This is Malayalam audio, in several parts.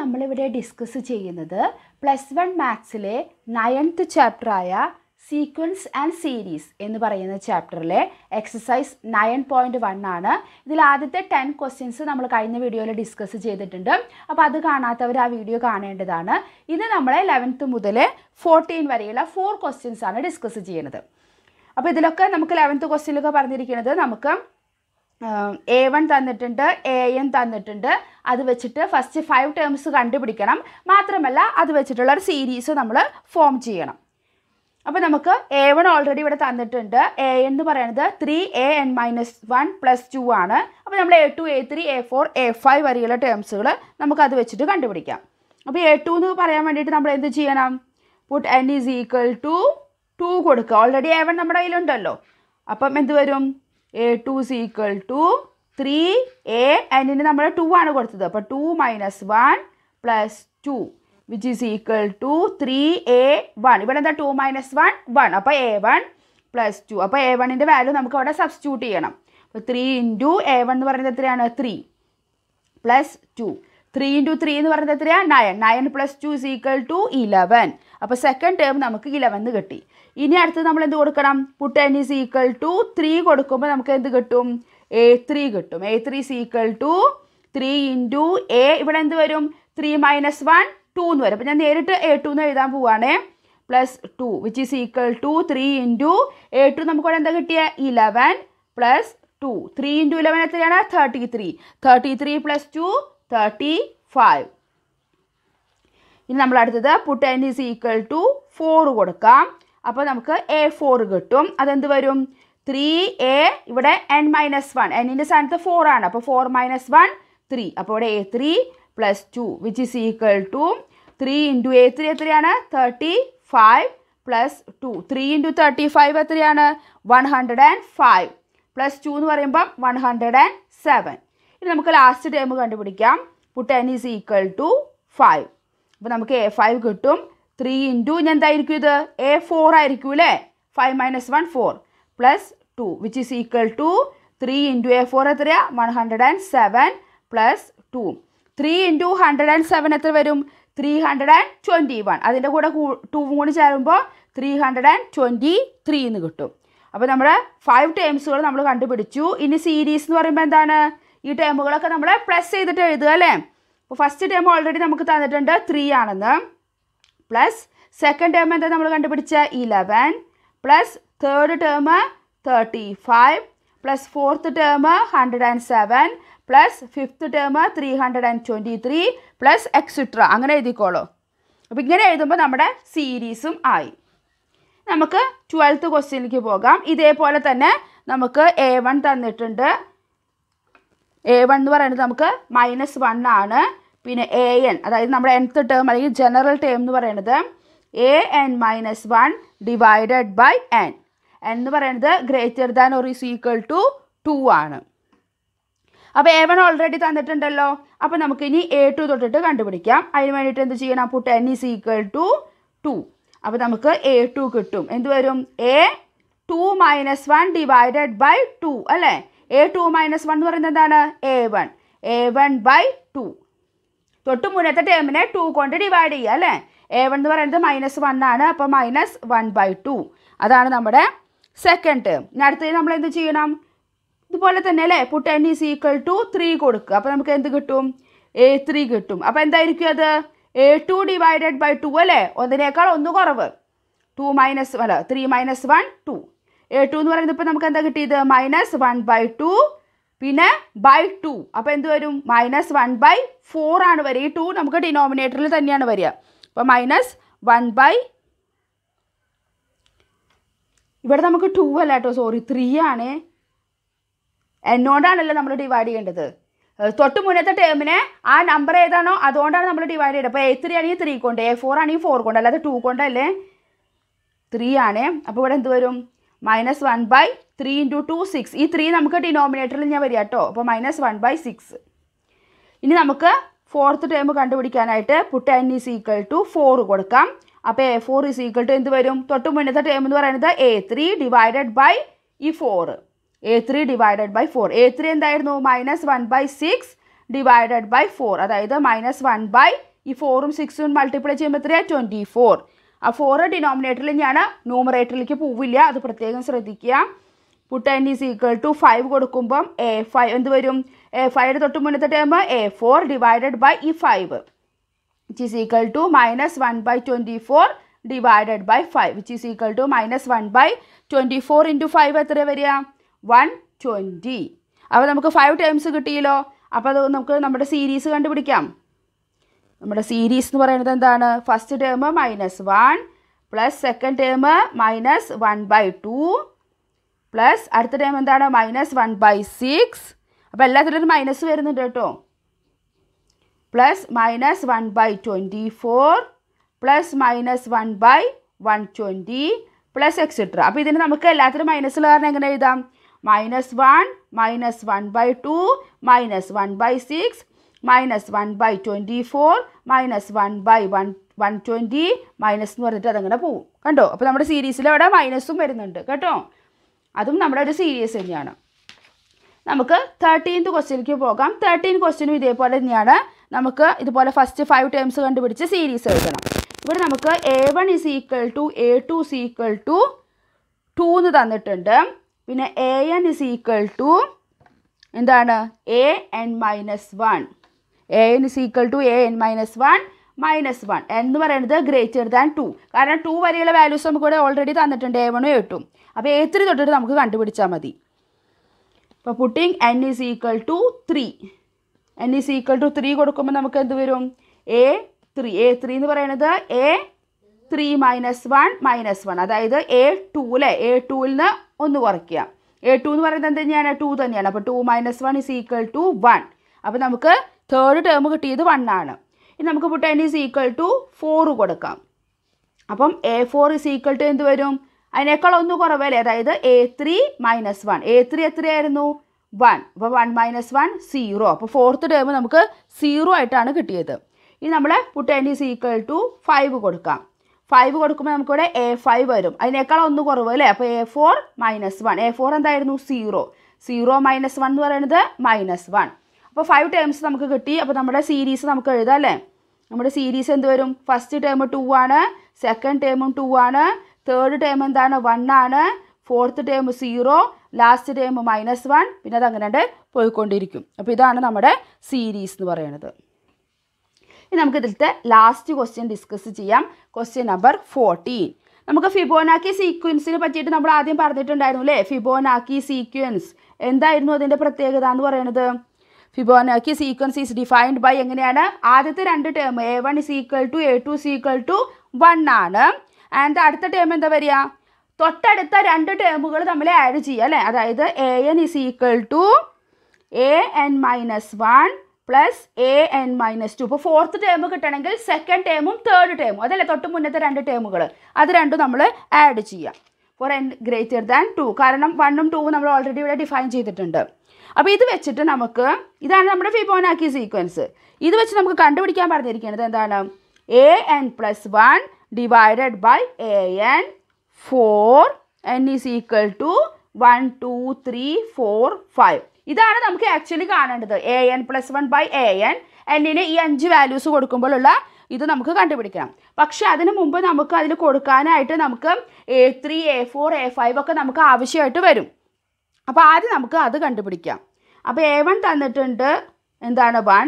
നമ്മളിവിടെ ഡിസ്കസ് ചെയ്യുന്നത് പ്ലസ് വൺ മാത്സിലെ നയൻത്ത് ചാപ്റ്ററായ സീക്വൻസ് ആൻഡ് സീരീസ് എന്ന് പറയുന്ന ചാപ്റ്ററിലെ എക്സസൈസ് നയൻ പോയിൻറ്റ് വൺ ആണ് ഇതിൽ ആദ്യത്തെ ടെൻ ക്വസ്റ്റ്യൻസ് നമ്മൾ കഴിഞ്ഞ വീഡിയോയിൽ ഡിസ്കസ് ചെയ്തിട്ടുണ്ട് അപ്പോൾ അത് കാണാത്തവർ ആ വീഡിയോ കാണേണ്ടതാണ് ഇന്ന് നമ്മൾ ലെവൻത്ത് മുതൽ ഫോർട്ടീൻ വരെയുള്ള ഫോർ ക്വസ്റ്റ്യൻസ് ആണ് ഡിസ്കസ് ചെയ്യുന്നത് അപ്പോൾ ഇതിലൊക്കെ നമുക്ക് ലെവൻത്ത് ക്വസ്റ്റ്യനിലൊക്കെ പറഞ്ഞിരിക്കുന്നത് നമുക്ക് എ വൺ തന്നിട്ടുണ്ട് എ എൻ തന്നിട്ടുണ്ട് അത് വെച്ചിട്ട് ഫസ്റ്റ് ഫൈവ് ടേംസ് കണ്ടുപിടിക്കണം മാത്രമല്ല അത് വെച്ചിട്ടുള്ള ഒരു സീരീസ് നമ്മൾ ഫോം ചെയ്യണം അപ്പോൾ നമുക്ക് എ വൺ ഓൾറെഡി ഇവിടെ തന്നിട്ടുണ്ട് എ എൻ എന്ന് പറയുന്നത് three a N minus one plus two ആണ് അപ്പോൾ നമ്മൾ a two A three A four a five വരെയുള്ള ടേംസുകൾ നമുക്ക് അത് വെച്ചിട്ട് കണ്ടുപിടിക്കാം അപ്പോൾ എ ടു എന്ന് പറയാൻ വേണ്ടിയിട്ട് നമ്മൾ എന്ത് ചെയ്യണം put N is equal to two കൊടുക്കുക ഓൾറെഡി എ വൺ നമ്മുടെ കയ്യിലുണ്ടല്ലോ അപ്പം എന്ത് വരും a two is equal to three a ആൻഡിന് നമ്മൾ ടു ആണ് കൊടുത്തത് അപ്പോൾ two minus one plus two which is equal to three a one ഇവിടെ എന്താ ടു മൈനസ് വൺ വൺ അപ്പോൾ എ വൺ പ്ലസ് ടു അപ്പോൾ എ വണ്ണിൻ്റെ വാല്യൂ നമുക്ക് അവിടെ സബ്സ്റ്റിറ്റ്യൂട്ട് ചെയ്യണം അപ്പോൾ ത്രീ ഇൻറ്റു എ വൺ എന്ന് പറയുന്നത് എത്രയാണ് three plus two three into three എന്ന് പറയുന്നത് എത്രയാണ് nine nine plus two is equal to eleven അപ്പോൾ സെക്കൻഡ് ടേം നമുക്ക് ഇലവൻ എന്ന് കിട്ടി ഇനി അടുത്ത് നമ്മൾ എന്ത് കൊടുക്കണം put n is equal to three കൊടുക്കുമ്പോൾ നമുക്ക് എന്ത് കിട്ടും എ ത്രീ കിട്ടും a three is equal to three into a ഇവിടെ എന്ത് വരും ത്രീ മൈനസ് വൺ ടു എന്ന് വരും അപ്പോൾ ഞാൻ നേരിട്ട് എ ടു എന്ന് എഴുതാൻ പോവുകയാണേ plus two which is equal to three into a two നമുക്കിവിടെ എന്താ കിട്ടിയ eleven plus two three into eleven എത്രയാണ് thirty three thirty three plus two thirty five ഇനി നമ്മൾ അടുത്തത് put n is equal to four കൊടുക്കാം അപ്പോൾ നമുക്ക് എ ഫോർ കിട്ടും അതെന്ത് വരും ത്രീ എ ഇവിടെ എൻ മൈനസ് വൺ എന്നിൻ്റെ സ്ഥാനത്ത് ഫോർ ആണ് അപ്പോൾ ഫോർ മൈനസ് വൺ ത്രീ അപ്പോൾ ഇവിടെ a three plus two which is equal to three into a three എത്രയാണ് thirty five plus two three into thirty five എത്രയാണ് one hundred and five plus two എന്ന് പറയുമ്പം വൺ ഹൺഡ്രഡ് ആൻഡ് സെവൻ ഇനി നമുക്ക് ലാസ്റ്റ് ടേം കണ്ടുപിടിക്കാം put N is equal to five അപ്പോൾ നമുക്ക് എ ഫൈവ് കിട്ടും ത്രീ ഇൻറ്റു ഇനി എന്തായിരിക്കും ഇത് എ ഫോർ ആയിരിക്കും അല്ലേ five minus one four plus two which is equal to three into a four എത്രയാണ് one hundred and seven plus two three into hundred and seven എത്ര വരും three hundred and twenty one അതിൻ്റെ കൂടെ ടൂവും കൂടി ചേരുമ്പോൾ three hundred and twenty three എന്ന് കിട്ടും അപ്പോൾ നമ്മുടെ ഫൈവ് ടേംസുകൾ നമ്മൾ കണ്ടുപിടിച്ചു ഇനി സീരീസ് എന്ന് പറയുമ്പോൾ എന്താണ് ഈ ടേമുകളൊക്കെ നമ്മൾ പ്ലസ് ചെയ്തിട്ട് എഴുതുക അല്ലേ അപ്പോൾ ഫസ്റ്റ് ടേം ഓൾറെഡി നമുക്ക് തന്നിട്ടുണ്ട് ത്രീ ആണെന്ന് പ്ലസ് സെക്കൻഡ് ടേം എന്താ നമ്മൾ കണ്ടുപിടിച്ച eleven plus third term thirty five plus fourth term hundred and seven plus fifth term three hundred and twenty three plus etcetera അങ്ങനെ എഴുതിക്കോളൂ അപ്പോൾ ഇങ്ങനെ എഴുതുമ്പോൾ നമ്മുടെ സീരീസും ആയി നമുക്ക് ട്വൽത്ത് ക്വസ്റ്റ്യനിലേക്ക് പോകാം ഇതേപോലെ തന്നെ നമുക്ക് എ വൺ തന്നിട്ടുണ്ട് എ വൺ എന്ന് പറയുന്നത് നമുക്ക് മൈനസ് വൺ ആണ് പിന്നെ എ എൻ അതായത് നമ്മുടെ എൻത്ത് ടേം അല്ലെങ്കിൽ ജനറൽ ടേം എന്ന് പറയുന്നത് a N minus one divided by n എന്ന് പറയുന്നത് greater than or is equal to two ആണ് അപ്പോൾ എ വൺ ഓൾറെഡി തന്നിട്ടുണ്ടല്ലോ അപ്പോൾ നമുക്ക് ഇനി എ ടു തൊട്ടിട്ട് കണ്ടുപിടിക്കാം അതിന് വേണ്ടിയിട്ട് എന്ത് ചെയ്യണം അപ്പോൾ ten is equal to two അപ്പോൾ നമുക്ക് എ ടു കിട്ടും എന്ത് വരും a two minus one divided by two അല്ലേ എ ടു മൈനസ് വൺ എന്ന് പറയുന്നത് എന്താണ് a one a one by two തൊട്ട് മുന്നത്തെ ടേമിനെ ടു കൊണ്ട് ഡിവൈഡ് ചെയ്യുക അല്ലേ എ വൺ എന്ന് പറയുന്നത് മൈനസ് വൺ ആണ് അപ്പോൾ മൈനസ് വൺ ബൈ ടു അതാണ് നമ്മുടെ സെക്കൻഡ് ടേം ഇനി അടുത്തത് നമ്മൾ എന്ത് ചെയ്യണം ഇതുപോലെ തന്നെ അല്ലേ put N is equal to three കൊടുക്കുക അപ്പോൾ നമുക്ക് എന്ത് കിട്ടും എ ത്രീ കിട്ടും അപ്പോൾ എന്തായിരിക്കും അത് a two divided by two അല്ലേ ഒന്നിനേക്കാൾ ഒന്ന് കുറവ് ടു മൈനസ് അല്ല three minus one two two എന്ന് പറയുന്നത് ഇപ്പം നമുക്ക് എന്താ കിട്ടിയത് മൈനസ് വൺ ബൈ ടു പിന്നെ ബൈ ടു അപ്പോൾ എന്ത് വരും മൈനസ് വൺ ബൈ ഫോർ ആണ് വരിക ഈ ടു നമുക്ക് ഡിനോമിനേറ്ററിൽ തന്നെയാണ് വരിക അപ്പോൾ മൈനസ് വൺ ബൈ ഇവിടെ നമുക്ക് ടു അല്ല കേട്ടോ സോറി ത്രീ ആണ് എന്നോണ്ടാണല്ലോ നമ്മൾ ഡിവൈഡ് ചെയ്യേണ്ടത് തൊട്ട് മുന്നത്തെ ടേമിനെ ആ നമ്പർ ഏതാണോ അതുകൊണ്ടാണ് നമ്മൾ ഡിവൈഡ് ചെയ്യേണ്ടത് അപ്പോൾ എ ത്രീ ആണെങ്കിൽ ത്രീ കൊണ്ട് എ ഫോർ ആണെങ്കിൽ ഫോർ കൊണ്ട് അല്ലാതെ ടു കൊണ്ടല്ലേ ത്രീ ആണ് അപ്പോൾ ഇവിടെ എന്ത് വരും minus one by three into two six ഈ ത്രീ നമുക്ക് ഡിനോമിനേറ്ററിൽ ഞാൻ വരിക കേട്ടോ അപ്പോൾ മൈനസ് വൺ ബൈ സിക്സ് ഇനി നമുക്ക് ഫോർത്ത് ടേം കണ്ടുപിടിക്കാനായിട്ട് put n is equal to four കൊടുക്കാം അപ്പോൾ a four is equal to എന്ത് വരും തൊട്ട് മുന്നത്തെ ടേം എന്ന് പറയുന്നത് എ ത്രീ ഡിവൈഡഡ് ബൈ ഈ four a three divided by four a three എന്തായിരുന്നു minus one by six divided by four അതായത് മൈനസ് വൺ ബൈ ഈ ഫോറും സിക്സും മൾട്ടിപ്ലൈ ചെയ്യുമ്പോൾ എത്രയാണ് ട്വൻറ്റി ഫോർ ആ ഫോർ ഡിനോമിനേറ്ററിൽ ഞാൻ ന്യൂമറേറ്ററിലേക്ക് പോവില്ല അത് പ്രത്യേകം ശ്രദ്ധിക്കുക put n is equal to five കൊടുക്കുമ്പം എ ഫൈവ് എന്ത് വരും എ ഫൈവ് തൊട്ട് മുന്നത്തെ ടേമ്പ് എ ഫോർ ഡിവൈഡഡ് ബൈ ഇ five which is equal to minus one by twenty four divided by five which is equal to minus one by twenty four into five എത്ര വരിക വൺ ട്വൻറ്റി അപ്പോൾ നമുക്ക് ഫൈവ് ടൈംസ് കിട്ടിയല്ലോ അപ്പോൾ അത് നമുക്ക് നമ്മുടെ സീരീസ് കണ്ടുപിടിക്കാം നമ്മുടെ സീരീസ് എന്ന് പറയുന്നത് എന്താണ് first term minus one plus second term minus one by two plus അടുത്ത ടേം എന്താണ് മൈനസ് വൺ ബൈ സിക്സ് അപ്പോൾ എല്ലാത്തിലും മൈനസ് വരുന്നുണ്ട് കേട്ടോ plus minus one by twenty four plus minus one by one twenty plus etcetera അപ്പോൾ ഇതിന് നമുക്ക് എല്ലാത്തിനും മൈനസ് ഉള്ള കാരണം എങ്ങനെ എഴുതാം minus one minus one by two minus one by six minus one by twenty four minus one by one one twenty minus എന്ന് പറഞ്ഞിട്ട് അതങ്ങനെ പോവും കണ്ടോ അപ്പോൾ നമ്മുടെ സീരീസിൽ അവിടെ മൈനസും വരുന്നുണ്ട് കേട്ടോ അതും നമ്മുടെ ഒരു സീരീസ് തന്നെയാണ് നമുക്ക് തേർട്ടീൻത് ക്വസ്റ്റ്യനിലേക്ക് പോകാം തേർട്ടീൻ ക്വസ്റ്റ്യനും ഇതേപോലെ തന്നെയാണ് നമുക്ക് ഇതുപോലെ ഫസ്റ്റ് ഫൈവ് ടേംസ് കണ്ടുപിടിച്ച് സീരീസ് എഴുതണം ഇവിടെ നമുക്ക് a one is equal to a two is equal to two എന്ന് തന്നിട്ടുണ്ട് പിന്നെ a n is equal to എന്താണ് A N minus one a n is equal to a N minus one minus one എന്ന് പറയുന്നത് ഗ്രേറ്റർ ദാൻ ടു കാരണം ടു വരെയുള്ള വാല്യൂസ് നമുക്കിവിടെ ഓൾറെഡി തന്നിട്ടുണ്ട് എ വണ്ണും എട്ടും അപ്പോൾ എ ത്രീ തൊട്ടിട്ട് നമുക്ക് കണ്ടുപിടിച്ചാൽ മതി അപ്പോൾ putting n is equal to three N is equal to three കൊടുക്കുമ്പോൾ നമുക്ക് എന്ത് വരും എ ത്രീ എ ത്രീ എന്ന് പറയുന്നത് a three minus one minus one അതായത് എ ടു അല്ലേ എ ടുവിൽ നിന്ന് ഒന്ന് കുറയ്ക്കുക എ ടു എന്ന് പറയുന്നത് എന്ത് തന്നെയാണ് ടു തന്നെയാണ് അപ്പോൾ two minus one is equal to one അപ്പോൾ നമുക്ക് തേർഡ് ടേം കിട്ടിയത് വൺ ആണ് ഇനി നമുക്ക് പുട്ട് അതിന് ഈസ് ഈക്വൽ ടു ഫോർ കൊടുക്കാം അപ്പം a four is equal to എന്ത് വരും അതിനേക്കാൾ ഒന്ന് കുറവല്ലേ അതായത് a three minus one a three എത്രയായിരുന്നു വൺ അപ്പോൾ വൺ മൈനസ് വൺ സീറോ അപ്പോൾ ഫോർത്ത് ടേം നമുക്ക് സീറോ ആയിട്ടാണ് കിട്ടിയത് ഇനി നമ്മൾ പുട്ട് അതിന് ഈസ് ഈക്വൽ ടു ഫൈവ് കൊടുക്കാം ഫൈവ് കൊടുക്കുമ്പോൾ നമുക്കിവിടെ എ ഫൈവ് വരും അതിനേക്കാൾ ഒന്ന് കുറവ് അല്ലേ അപ്പോൾ a four minus one a four എന്തായിരുന്നു സീറോ സീറോ മൈനസ് വൺ എന്ന് പറയുന്നത് മൈനസ് വൺ അപ്പോൾ ഫൈവ് ടേംസ് നമുക്ക് കിട്ടി അപ്പോൾ നമ്മുടെ സീരീസ് നമുക്ക് എഴുതാം അല്ലേ നമ്മുടെ സീരീസ് എന്ത് വരും ഫസ്റ്റ് ടേം ടു ആണ് സെക്കൻഡ് ടേമും ടു ആണ് തേർഡ് ടേം എന്താണ് വൺ ആണ് fourth term zero last term minus one പിന്നെ അത് അങ്ങനെ പോയിക്കൊണ്ടിരിക്കും അപ്പോൾ ഇതാണ് നമ്മുടെ സീരീസ് എന്ന് പറയുന്നത് ഇനി നമുക്ക് ഇതിലത്തെ ലാസ്റ്റ് ക്വസ്റ്റ്യൻ ഡിസ്കസ് ചെയ്യാം ക്വസ്റ്റ്യൻ നമ്പർ ഫോർട്ടീൻ നമുക്ക് ഫിബോനാക്കി സീക്വൻസിനെ പറ്റിയിട്ട് നമ്മൾ ആദ്യം പറഞ്ഞിട്ടുണ്ടായിരുന്നു അല്ലേ ഫിബോനാക്കി സീക്വൻസ് എന്തായിരുന്നു അതിൻ്റെ പ്രത്യേകത എന്ന് പറയുന്നത് Fibonacci sequence is defined by എങ്ങനെയാണ് ആദ്യത്തെ രണ്ട് term a one is equal to a two is equal to one ആണ് ആൻഡ് അടുത്ത ടേം എന്താ വരിക തൊട്ടടുത്ത രണ്ട് ടേമുകൾ നമ്മൾ ആഡ് ചെയ്യുക അല്ലേ അതായത് a n is equal to a N minus one plus A N minus two ഇപ്പോൾ ഫോർത്ത് ടേം കിട്ടണമെങ്കിൽ സെക്കൻഡ് ടേമും തേർഡ് ടേമും അതല്ലേ തൊട്ട് മുന്നത്തെ രണ്ട് ടേമുകൾ അത് രണ്ടും നമ്മൾ ആഡ് ചെയ്യുക for n greater than two കാരണം വണ്ണും ടൂവും നമ്മൾ ഓൾറെഡി ഇവിടെ ഡിഫൈൻ ചെയ്തിട്ടുണ്ട് അപ്പോൾ ഇത് വെച്ചിട്ട് നമുക്ക് ഇതാണ് നമ്മുടെ ഫിബോനാക്കി സീക്വൻസ് ഇത് വെച്ച് നമുക്ക് കണ്ടുപിടിക്കാൻ പറഞ്ഞിരിക്കുന്നത് എന്താണ് A N plus one divided by A n for N is equal to one two three four five ഇതാണ് നമുക്ക് ആക്ച്വലി കാണേണ്ടത് a N plus one by A n എന്നിന് ഈ അഞ്ച് വാല്യൂസ് കൊടുക്കുമ്പോഴുള്ള ഇത് നമുക്ക് കണ്ടുപിടിക്കണം പക്ഷേ അതിന് മുമ്പ് നമുക്ക് അതിൽ കൊടുക്കാനായിട്ട് നമുക്ക് a three A four a five ഒക്കെ നമുക്ക് ആവശ്യമായിട്ട് വരും അപ്പോൾ ആദ്യം നമുക്ക് അത് കണ്ടുപിടിക്കാം അപ്പോൾ എ വൺ തന്നിട്ടുണ്ട് എന്താണ് വൺ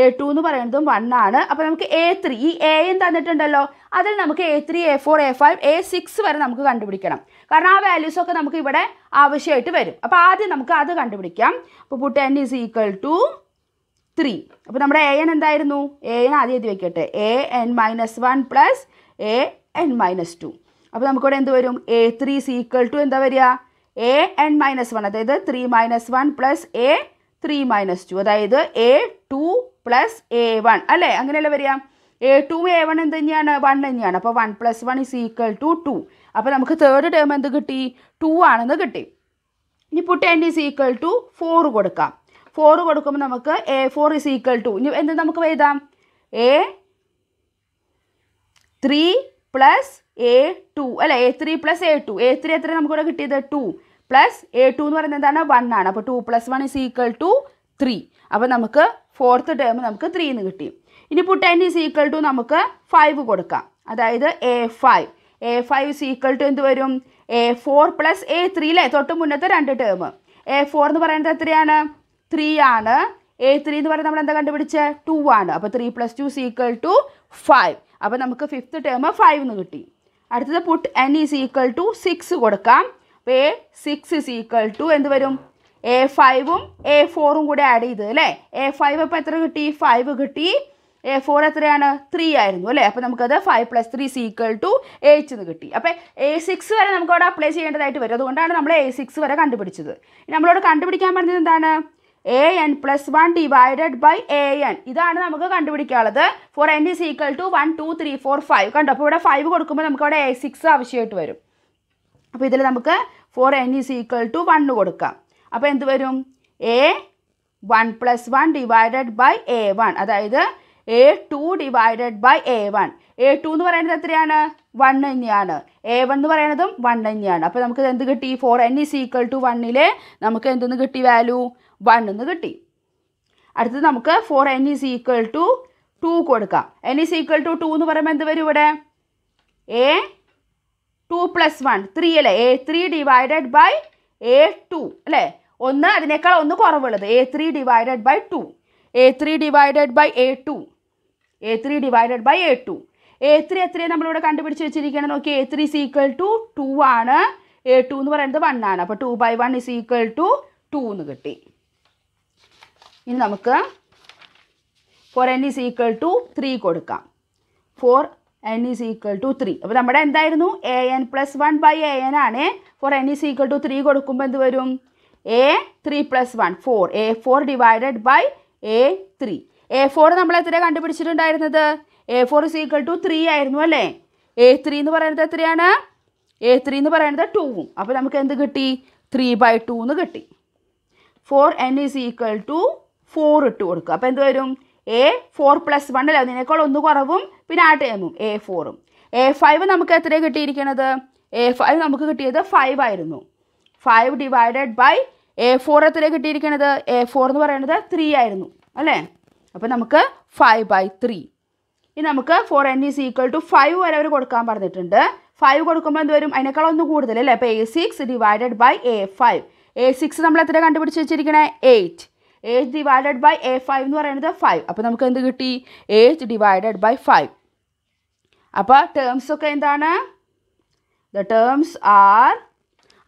എ ടു എന്ന് പറയുന്നതും വൺ ആണ് അപ്പോൾ നമുക്ക് എ ത്രീ ഈ എയും തന്നിട്ടുണ്ടല്ലോ അതിൽ നമുക്ക് a three A four a five A six വരെ നമുക്ക് കണ്ടുപിടിക്കണം കാരണം ആ വാല്യൂസൊക്കെ നമുക്ക് ഇവിടെ ആവശ്യമായിട്ട് വരും അപ്പോൾ ആദ്യം നമുക്ക് അത് കണ്ടുപിടിക്കാം അപ്പോൾ put N is equal to three അപ്പോൾ നമ്മുടെ എ എൻ എന്തായിരുന്നു എ എൻ ആദ്യം എഴുതി വെക്കട്ടെ A N minus one plus A N minus two അപ്പോൾ നമുക്കിവിടെ എന്ത് വരും എ ത്രീ ഈക്വൽ ടു എന്താ വരിക എ എൻ മൈനസ് വൺ അതായത് three minus one plus A three minus two അതായത് A two plus A one അല്ലേ അങ്ങനെയല്ലേ വരിക എ ടു എ വൺ എന്ത് തന്നെയാണ് വൺ തന്നെയാണ് അപ്പോൾ one plus one is equal to two അപ്പോൾ നമുക്ക് തേർഡ് ടേം എന്ത് കിട്ടി ടു ആണെന്ന് കിട്ടി ഇനി പുട്ടേൻ്റെ ഇസ് ഈക്വൽ ടു ഫോർ കൊടുക്കാം ഫോർ കൊടുക്കുമ്പോൾ നമുക്ക് A four is equal to ഇനി എന്ത് നമുക്ക് എഴുതാം A three plus A two അല്ല A three plus A two A three എത്ര നമുക്ക് ഇവിടെ കിട്ടിയത് ടു പ്ലസ് എ ടു എന്ന് പറയുന്നത് എന്താണ് വൺ ആണ് അപ്പോൾ two plus one is equal to three അപ്പോൾ നമുക്ക് ഫോർത്ത് ടേം നമുക്ക് ത്രീ എന്ന് കിട്ടി ഇനിയിപ്പോൾ ടെൻ ഇസ് ഈക്വൽ ടു നമുക്ക് ഫൈവ് കൊടുക്കാം അതായത് A five A five is equal to എന്ത് വരും A four plus A three അല്ലേ തൊട്ട് മുന്നത്തെ രണ്ട് ടേം എ ഫോർ എന്ന് പറയുന്നത് എത്രയാണ് ത്രീ ആണ് എ ത്രീ എന്ന് പറയുന്നത് നമ്മൾ എന്താ കണ്ടുപിടിച്ചത് ടു ആണ് അപ്പോൾ three plus two equal to five അപ്പോൾ നമുക്ക് ഫിഫ്ത്ത് ടേം ഫൈവ് എന്ന് കിട്ടി അടുത്തത് put N is equal to six കൊടുക്കാം അപ്പോൾ A six is equal to എന്ത് വരും എ ഫൈവും എ ഫോറും കൂടെ ആഡ് ചെയ്ത് അല്ലേ എ ഫൈവ് അപ്പോൾ എത്ര കിട്ടി ഫൈവ് കിട്ടി എ ഫോർ എത്രയാണ് ത്രീ ആയിരുന്നു അല്ലേ അപ്പോൾ നമുക്കത് five plus three is equal to eight എന്ന് കിട്ടി അപ്പോൾ എ സിക്സ് വരെ നമുക്ക് അവിടെ അപ്ലൈ ചെയ്യേണ്ടതായിട്ട് വരും അതുകൊണ്ടാണ് നമ്മൾ എ സിക്സ് വരെ കണ്ടുപിടിച്ചത് നമ്മളോട് കണ്ടുപിടിക്കാൻ പറഞ്ഞത് എന്താണ് A N plus one divided by A N ഇതാണ് നമുക്ക് കണ്ടുപിടിക്കാനുള്ളത് for N is equal to one two three four five കണ്ടോ അപ്പോൾ ഇവിടെ ഫൈവ് കൊടുക്കുമ്പോൾ നമുക്ക് അവിടെ എ സിക്സ് ആവശ്യമായിട്ട് വരും അപ്പോൾ ഇതിൽ നമുക്ക് for N is equal to one കൊടുക്കാം അപ്പോൾ എന്ത് വരും A one plus one divided by A one അതായത് A two divided by A one A two എന്ന് പറയുന്നത് എത്രയാണ് വൺ തന്നെയാണ് എ വൺ എന്ന് പറയുന്നതും വൺ തന്നെയാണ് അപ്പോൾ നമുക്ക് എന്ത് കിട്ടി for N is equal to വണ്ണിൽ നമുക്ക് എന്തെന്ന് കിട്ടി വാല്യൂ വൺ എന്ന് കിട്ടി അടുത്തത് നമുക്ക് for N is equal to two കൊടുക്കാം N is equal to two എന്ന് പറയുമ്പോൾ എന്ത് വരും ഇവിടെ A two plus one three അല്ലേ A three divided by A two അല്ലേ ഒന്ന് അതിനേക്കാൾ ഒന്ന് കുറവുള്ളത് A three divided by two A three divided by A two A three divided by A two A three എത്രയാണ് നമ്മളിവിടെ കണ്ടുപിടിച്ച് വെച്ചിരിക്കുന്നത് നോക്കി A three is equal to two ആണ് എ ടു എന്ന് പറയുന്നത് വൺ ആണ് അപ്പോൾ two by one is equal to two എന്ന് കിട്ടി ഇനി നമുക്ക് for N is equal to three കൊടുക്കാം for N is equal to three അപ്പോൾ നമ്മുടെ എന്തായിരുന്നു A N plus one by A N ആണ് for N is equal to three കൊടുക്കുമ്പോൾ എന്ത് വരും A three plus one four A four divided by A three A four നമ്മൾ എത്ര കണ്ടുപിടിച്ചിട്ടുണ്ടായിരുന്നത് A four is equal to three ആയിരുന്നു അല്ലേ എ ത്രീ എന്ന് പറയുന്നത് എത്രയാണ് എ ത്രീ എന്ന് പറയുന്നത് ടൂവും അപ്പോൾ നമുക്ക് എന്ത് കിട്ടി ത്രീ ബൈ ടു എന്ന് കിട്ടി for N is equal to four ഇട്ട് കൊടുക്കുക അപ്പോൾ എന്ത് വരും എ ഫോർ പ്ലസ് വൺ അല്ലേ അതിനേക്കാൾ ഒന്ന് കുറവും പിന്നെ ആ ടേമും എ ഫോറും എ ഫൈവ് നമുക്ക് എത്രയാണ് കിട്ടിയിരിക്കുന്നത് എ ഫൈവ് നമുക്ക് കിട്ടിയത് ഫൈവ് ആയിരുന്നു five divided by A four എത്രയാണ് കിട്ടിയിരിക്കുന്നത് എ ഫോർ എന്ന് പറയുന്നത് ത്രീ ആയിരുന്നു അല്ലേ അപ്പോൾ നമുക്ക് ഫൈവ് ബൈ ത്രീ ഇനി നമുക്ക് for N is equal to five വരെ അവർ കൊടുക്കാൻ പറഞ്ഞിട്ടുണ്ട് ഫൈവ് കൊടുക്കുമ്പോൾ എന്ത് വരും അതിനേക്കാൾ ഒന്ന് കൂടുതൽ അല്ലേ അപ്പോൾ A six divided by A five A six നമ്മൾ എത്ര കണ്ടുപിടിച്ച് വെച്ചിരിക്കണേ eight eight divided by A five എന്ന് പറയുന്നത് ഫൈവ് അപ്പോൾ നമുക്ക് എന്ത് കിട്ടി ഏജ് ഡിവൈഡഡ് ബൈ ഫൈവ് അപ്പോൾ ടേംസ് ഒക്കെ എന്താണ് ദ ടേംസ് ആർ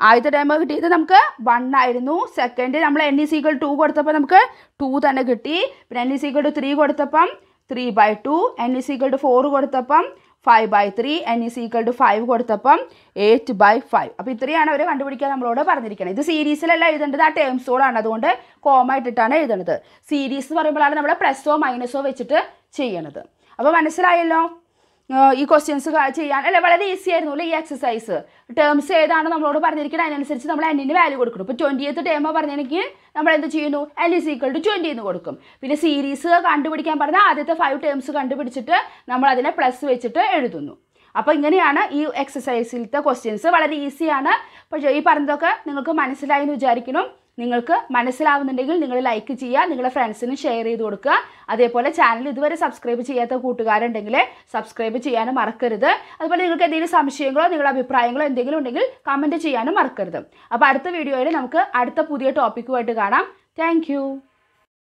ആദ്യത്തെ ടേം കിട്ടിയത് നമുക്ക് വൺ ആയിരുന്നു സെക്കൻഡ് നമ്മൾ എൻ ഇ സീക്കൾ ടു കൊടുത്തപ്പോൾ നമുക്ക് ടു തന്നെ കിട്ടി പിന്നെ N is equal to three കൊടുത്തപ്പം three by two N is equal to four കൊടുത്തപ്പം five by three N is equal to five കൊടുത്തപ്പം എയ്റ്റ് ബൈ ഫൈവ് അപ്പോൾ ഇത്രയാണ് അവർ കണ്ടുപിടിക്കാൻ നമ്മളോട് പറഞ്ഞിരിക്കുന്നത് ഇത് സീരീസിലല്ല എഴുതേണ്ടത് ആ ടേംസോടാണ് അതുകൊണ്ട് കോമ ഇട്ടിട്ടാണ് എഴുതേണ്ടത് സീരീസ് എന്ന് പറയുമ്പോഴാണ് നമ്മൾ പ്ലസ്സോ മൈനസോ വെച്ചിട്ട് ചെയ്യണത് അപ്പോൾ മനസ്സിലായല്ലോ ഈ ക്വസ്റ്റ്യൻസ് ചെയ്യാൻ അല്ലെ വളരെ ഈസി ആയിരുന്നു അല്ലെ ഈ എക്സസൈസ് ടേംസ് ഏതാണ് നമ്മളോട് പറഞ്ഞിരിക്കുന്നത് അതിനനുസരിച്ച് നമ്മൾ എന്നിന് വാല്യൂ കൊടുക്കണം ഇപ്പോൾ എത്ത് ടേം പറഞ്ഞെങ്കിൽ നമ്മൾ എന്ത് ചെയ്യുന്നു N is equal to twenty എന്ന് കൊടുക്കും പിന്നെ സീരീസ് കണ്ടുപിടിക്കാൻ പറഞ്ഞാൽ ആദ്യത്തെ ഫൈവ് ടേംസ് കണ്ടുപിടിച്ചിട്ട് നമ്മൾ അതിനെ പ്ലസ് വെച്ചിട്ട് എഴുതുന്നു അപ്പോൾ ഇങ്ങനെയാണ് ഈ എക്സസൈസിലത്തെ ക്വസ്റ്റ്യൻസ് വളരെ ഈസിയാണ് പക്ഷേ ഈ പറഞ്ഞതൊക്കെ നിങ്ങൾക്ക് മനസ്സിലായി എന്ന് വിചാരിക്കണം നിങ്ങൾക്ക് മനസ്സിലാവുന്നുണ്ടെങ്കിൽ നിങ്ങൾ ലൈക്ക് ചെയ്യുക നിങ്ങളുടെ ഫ്രണ്ട്സിനും ഷെയർ ചെയ്ത് കൊടുക്കുക അതേപോലെ ചാനൽ ഇതുവരെ സബ്സ്ക്രൈബ് ചെയ്യാത്ത കൂട്ടുകാരുണ്ടെങ്കിൽ സബ്സ്ക്രൈബ് ചെയ്യാനും മറക്കരുത് അതുപോലെ നിങ്ങൾക്ക് എന്തെങ്കിലും സംശയങ്ങളോ നിങ്ങളുടെ അഭിപ്രായങ്ങളോ എന്തെങ്കിലും ഉണ്ടെങ്കിൽ കമൻറ്റ് ചെയ്യാനും മറക്കരുത് അപ്പോൾ അടുത്ത വീഡിയോയിൽ നമുക്ക് അടുത്ത പുതിയ ടോപ്പിക്കുമായിട്ട് കാണാം താങ്ക്